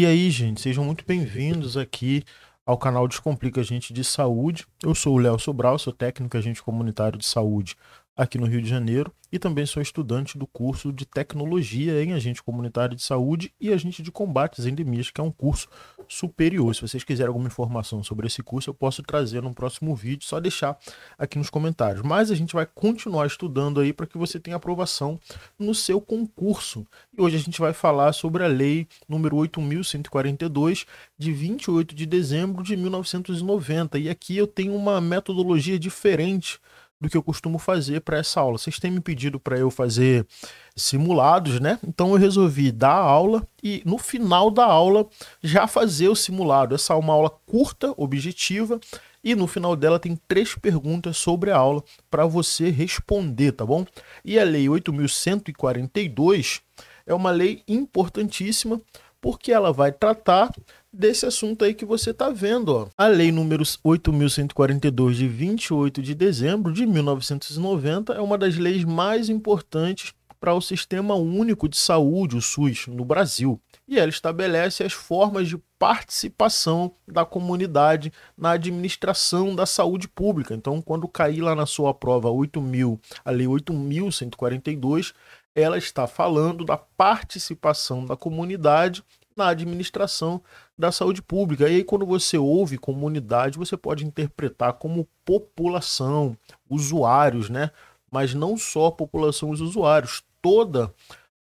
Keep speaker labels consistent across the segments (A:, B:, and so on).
A: E aí, gente, sejam muito bem-vindos aqui ao canal Descomplica Gente de Saúde. Eu sou o Léo Sobral, sou técnico agente comunitário de saúde aqui no Rio de Janeiro e também sou estudante do curso de Tecnologia em Agente Comunitário de Saúde e Agente de combate às Endemias, que é um curso superior. Se vocês quiserem alguma informação sobre esse curso, eu posso trazer no próximo vídeo, só deixar aqui nos comentários. Mas a gente vai continuar estudando aí para que você tenha aprovação no seu concurso. E hoje a gente vai falar sobre a lei número 8142 de 28 de dezembro de 1990. E aqui eu tenho uma metodologia diferente do que eu costumo fazer para essa aula. Vocês têm me pedido para eu fazer simulados, né? Então eu resolvi dar a aula e no final da aula já fazer o simulado. Essa é uma aula curta, objetiva, e no final dela tem três perguntas sobre a aula para você responder, tá bom? E a lei 8142 é uma lei importantíssima porque ela vai tratar desse assunto aí que você está vendo. Ó. A Lei número 8.142, de 28 de dezembro de 1990, é uma das leis mais importantes para o Sistema Único de Saúde, o SUS, no Brasil. E ela estabelece as formas de participação da comunidade na administração da saúde pública. Então, quando cair lá na sua prova 8.000, a Lei 8.142, ela está falando da participação da comunidade na administração da saúde pública. E aí, quando você ouve comunidade, você pode interpretar como população, usuários, né? Mas não só a população, os usuários, toda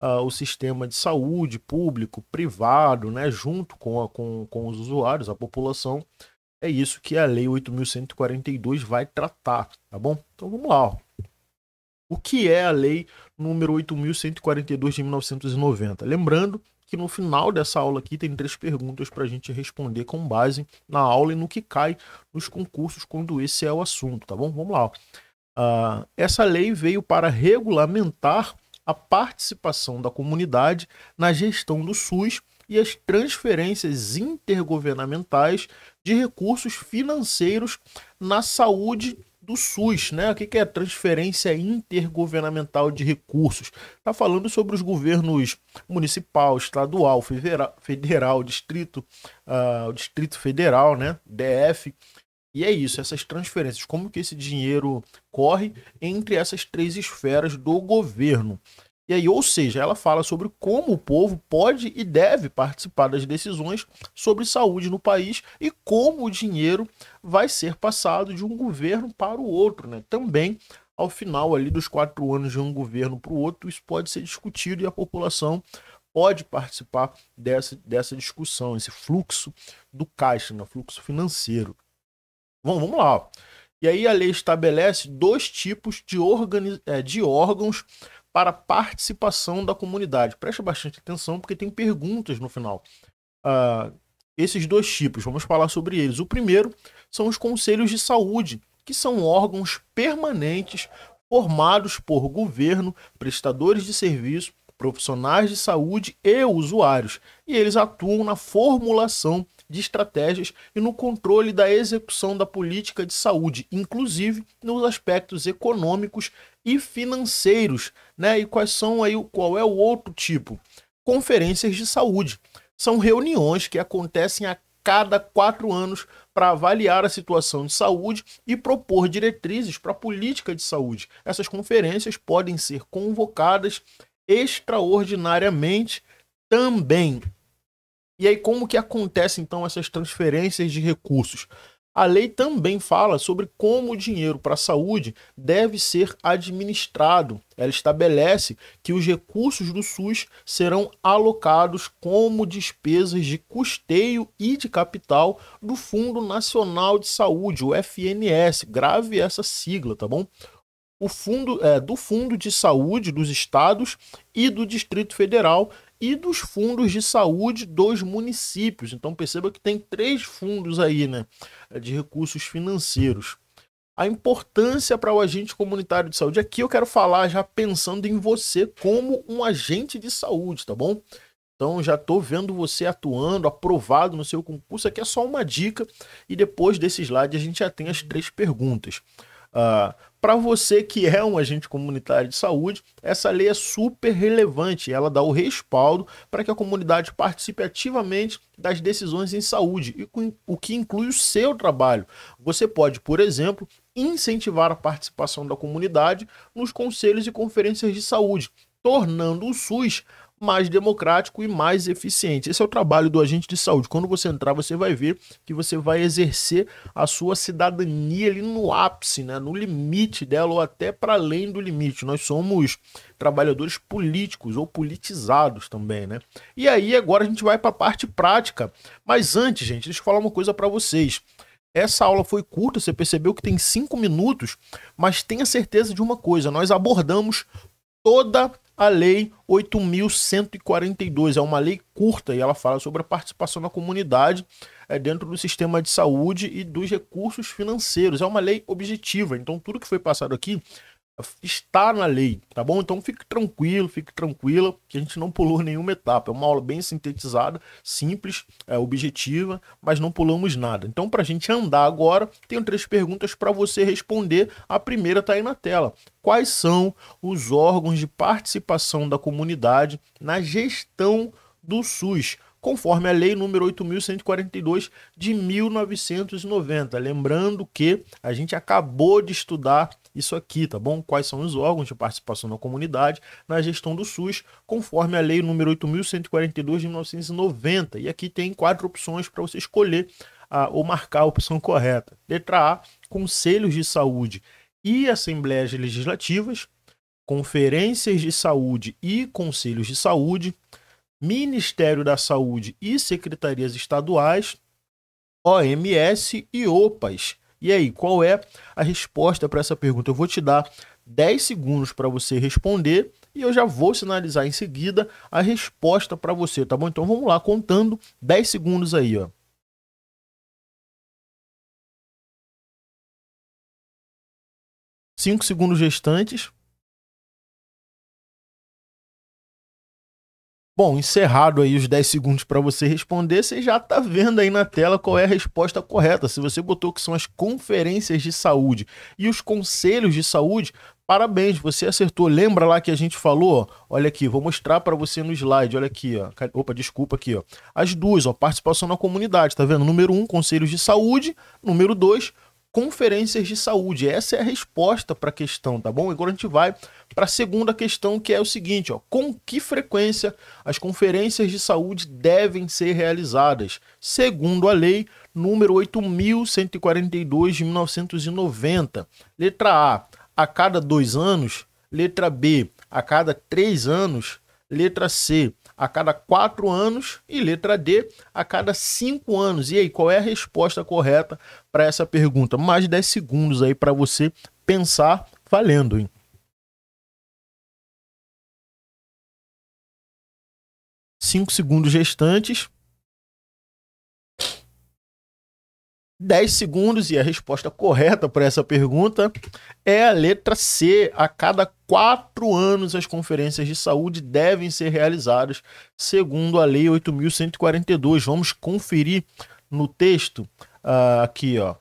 A: uh, o sistema de saúde público, privado, né? Junto com, a, com, com os usuários, a população. É isso que a Lei 8.142 vai tratar, tá bom? Então vamos lá. O que é a Lei número 8.142 de 1990? Lembrando que no final dessa aula aqui tem três perguntas para a gente responder com base na aula e no que cai nos concursos quando esse é o assunto, tá bom? Vamos lá. Uh, essa lei veio para regulamentar a participação da comunidade na gestão do SUS e as transferências intergovernamentais de recursos financeiros na saúde do SUS, né? O que é transferência intergovernamental de recursos? Está falando sobre os governos municipal, estadual, federal, federal distrito, uh, distrito federal, né? DF. E é isso, essas transferências, como que esse dinheiro corre entre essas três esferas do governo. E aí, ou seja, ela fala sobre como o povo pode e deve participar das decisões sobre saúde no país e como o dinheiro vai ser passado de um governo para o outro, né? Também ao final ali dos quatro anos de um governo para o outro, isso pode ser discutido e a população pode participar dessa, dessa discussão, esse fluxo do caixa, né? fluxo financeiro. Bom, vamos lá. E aí a lei estabelece dois tipos de, eh, de órgãos para participação da comunidade. Preste bastante atenção porque tem perguntas no final. Uh, esses dois tipos, vamos falar sobre eles. O primeiro são os conselhos de saúde, que são órgãos permanentes formados por governo, prestadores de serviço, profissionais de saúde e usuários, e eles atuam na formulação de estratégias e no controle da execução da política de saúde, inclusive nos aspectos econômicos e financeiros, né? E quais são aí qual é o outro tipo? Conferências de saúde. São reuniões que acontecem a cada quatro anos para avaliar a situação de saúde e propor diretrizes para a política de saúde. Essas conferências podem ser convocadas extraordinariamente também. E aí como que acontece então essas transferências de recursos? A lei também fala sobre como o dinheiro para a saúde deve ser administrado. Ela estabelece que os recursos do SUS serão alocados como despesas de custeio e de capital do Fundo Nacional de Saúde, o FNS. Grave essa sigla, tá bom? o fundo é, do Fundo de Saúde dos Estados e do Distrito Federal e dos fundos de saúde dos municípios. Então perceba que tem três fundos aí, né, de recursos financeiros. A importância para o agente comunitário de saúde aqui eu quero falar já pensando em você como um agente de saúde, tá bom? Então já estou vendo você atuando, aprovado no seu concurso. Aqui é só uma dica e depois desse slide a gente já tem as três perguntas. Uh, para você que é um agente comunitário de saúde, essa lei é super relevante. Ela dá o respaldo para que a comunidade participe ativamente das decisões em saúde, o que inclui o seu trabalho. Você pode, por exemplo, incentivar a participação da comunidade nos conselhos e conferências de saúde, tornando o SUS mais democrático e mais eficiente. Esse é o trabalho do agente de saúde. Quando você entrar, você vai ver que você vai exercer a sua cidadania ali no ápice, né, no limite dela ou até para além do limite. Nós somos trabalhadores políticos ou politizados também, né? E aí agora a gente vai para a parte prática. Mas antes, gente, deixa eu falar uma coisa para vocês. Essa aula foi curta, você percebeu que tem cinco minutos, mas tenha certeza de uma coisa: nós abordamos toda a Lei 8.142. É uma lei curta e ela fala sobre a participação da comunidade é, dentro do sistema de saúde e dos recursos financeiros. É uma lei objetiva. Então, tudo que foi passado aqui está na lei, tá bom? Então fique tranquilo, fique tranquila, que a gente não pulou nenhuma etapa. É uma aula bem sintetizada, simples, é, objetiva, mas não pulamos nada. Então, para a gente andar agora, tenho três perguntas para você responder. A primeira está aí na tela. Quais são os órgãos de participação da comunidade na gestão do SUS? conforme a Lei número 8.142 de 1990. Lembrando que a gente acabou de estudar isso aqui, tá bom? Quais são os órgãos de participação da comunidade na gestão do SUS, conforme a lei número 8142 de 1990. E aqui tem quatro opções para você escolher a, ou marcar a opção correta. Letra A, conselhos de saúde e assembleias legislativas, conferências de saúde e conselhos de saúde, Ministério da Saúde e secretarias estaduais, OMS e OPAs, e aí, qual é a resposta para essa pergunta? Eu vou te dar 10 segundos para você responder e eu já vou sinalizar em seguida a resposta para você, tá bom? Então vamos lá, contando 10 segundos aí, ó. Cinco segundos restantes. Bom, encerrado aí os 10 segundos para você responder, você já está vendo aí na tela qual é a resposta correta. Se você botou que são as conferências de saúde e os conselhos de saúde, parabéns, você acertou. Lembra lá que a gente falou? Olha aqui, vou mostrar para você no slide, olha aqui, ó. Opa, desculpa aqui, ó. As duas, ó, participação na comunidade, tá vendo? Número 1, um, conselhos de saúde, número 2, conferências de saúde. Essa é a resposta para a questão, tá bom? Agora a gente vai para a segunda questão, que é o seguinte, ó, com que frequência as conferências de saúde devem ser realizadas? Segundo a lei número 8142 de 1990. Letra A, a cada dois anos. Letra B, a cada três anos. Letra C, a cada quatro anos. E letra D, a cada cinco anos. E aí, qual é a resposta correta para essa pergunta? Mais de 10 segundos aí para você pensar valendo, hein? Cinco segundos restantes. 10 segundos e a resposta correta para essa pergunta é a letra C. A cada quatro anos, as conferências de saúde devem ser realizadas segundo a Lei 8.142. Vamos conferir no texto uh, aqui, ó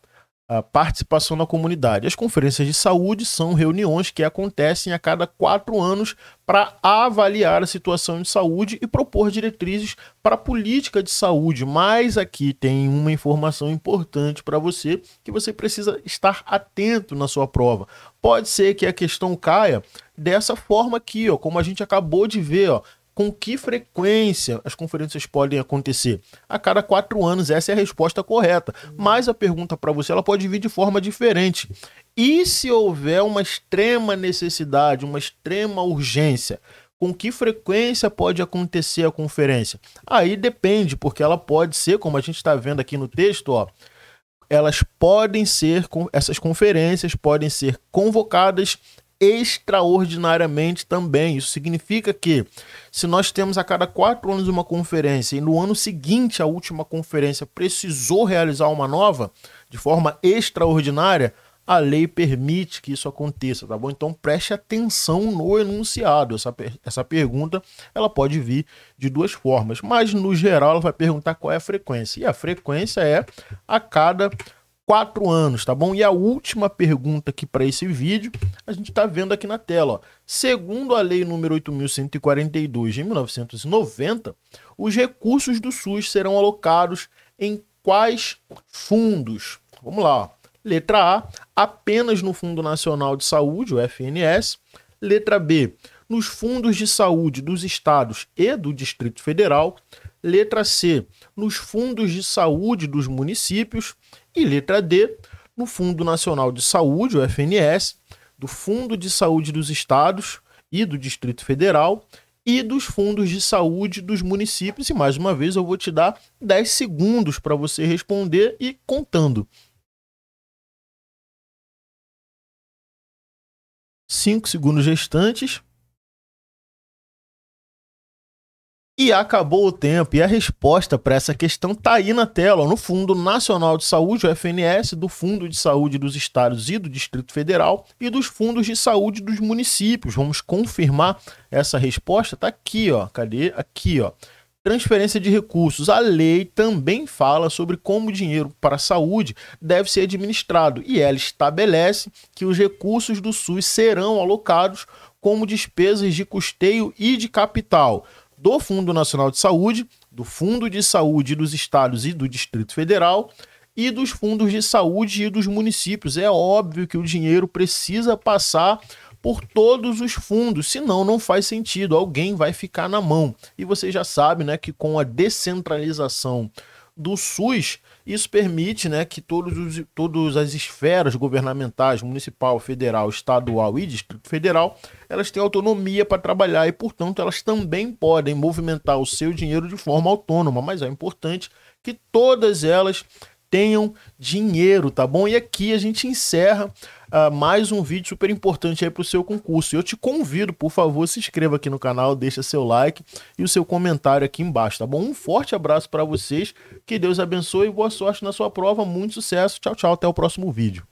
A: a participação na comunidade. As conferências de saúde são reuniões que acontecem a cada quatro anos para avaliar a situação de saúde e propor diretrizes para a política de saúde. Mas aqui tem uma informação importante para você que você precisa estar atento na sua prova. Pode ser que a questão caia dessa forma aqui, ó, como a gente acabou de ver, ó, com que frequência as conferências podem acontecer? A cada quatro anos, essa é a resposta correta. Mas a pergunta para você ela pode vir de forma diferente. E se houver uma extrema necessidade, uma extrema urgência? com que frequência pode acontecer a conferência? Aí depende, porque ela pode ser, como a gente está vendo aqui no texto, ó, elas podem ser, essas conferências podem ser convocadas extraordinariamente também. Isso significa que, se nós temos a cada quatro anos uma conferência e no ano seguinte a última conferência precisou realizar uma nova, de forma extraordinária, a lei permite que isso aconteça, tá bom? Então preste atenção no enunciado. Essa, essa pergunta ela pode vir de duas formas, mas no geral ela vai perguntar qual é a frequência. E a frequência é a cada quatro anos, tá bom? E a última pergunta aqui para esse vídeo, a gente está vendo aqui na tela. Ó. Segundo a lei número 8.142 de 1990, os recursos do SUS serão alocados em quais fundos? Vamos lá, ó. letra A, apenas no Fundo Nacional de Saúde, o FNS. Letra B, nos fundos de saúde dos estados e do Distrito Federal, letra C, nos fundos de saúde dos municípios e letra D, no Fundo Nacional de Saúde, o FNS, do Fundo de Saúde dos Estados e do Distrito Federal e dos fundos de saúde dos municípios. E mais uma vez eu vou te dar 10 segundos para você responder e contando. 5 segundos restantes. E acabou o tempo, e a resposta para essa questão está aí na tela, no Fundo Nacional de Saúde, o FNS, do Fundo de Saúde dos Estados e do Distrito Federal e dos fundos de saúde dos municípios. Vamos confirmar essa resposta, Está aqui, ó. Cadê? Aqui, ó. Transferência de recursos. A lei também fala sobre como o dinheiro para a saúde deve ser administrado e ela estabelece que os recursos do SUS serão alocados como despesas de custeio e de capital do Fundo Nacional de Saúde, do Fundo de Saúde dos Estados e do Distrito Federal e dos fundos de saúde e dos municípios. É óbvio que o dinheiro precisa passar por todos os fundos, senão não faz sentido, alguém vai ficar na mão. E você já sabe, né, que com a descentralização do SUS. Isso permite né, que todos os, todas as esferas governamentais, municipal, federal, estadual e distrito federal, elas têm autonomia para trabalhar e, portanto, elas também podem movimentar o seu dinheiro de forma autônoma. Mas é importante que todas elas tenham dinheiro, tá bom? E aqui a gente encerra uh, mais um vídeo super importante aí para o seu concurso. Eu te convido, por favor, se inscreva aqui no canal, deixa seu like e o seu comentário aqui embaixo, tá bom? Um forte abraço para vocês, que Deus abençoe e boa sorte na sua prova, muito sucesso. Tchau, tchau, até o próximo vídeo.